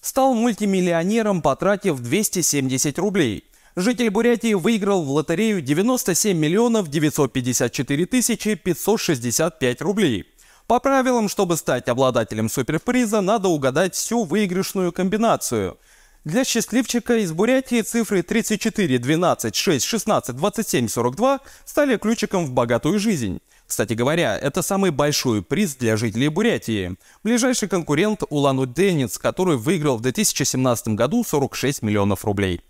стал мультимиллионером, потратив 270 рублей. Житель Бурятии выиграл в лотерею 97 миллионов 954 тысячи 565 рублей. По правилам, чтобы стать обладателем суперприза, надо угадать всю выигрышную комбинацию. Для счастливчика из Бурятии цифры 34, 12, 6, 16, 27, 42 стали ключиком в богатую жизнь. Кстати говоря, это самый большой приз для жителей Бурятии. Ближайший конкурент Улан-Удэнец, который выиграл в 2017 году 46 миллионов рублей.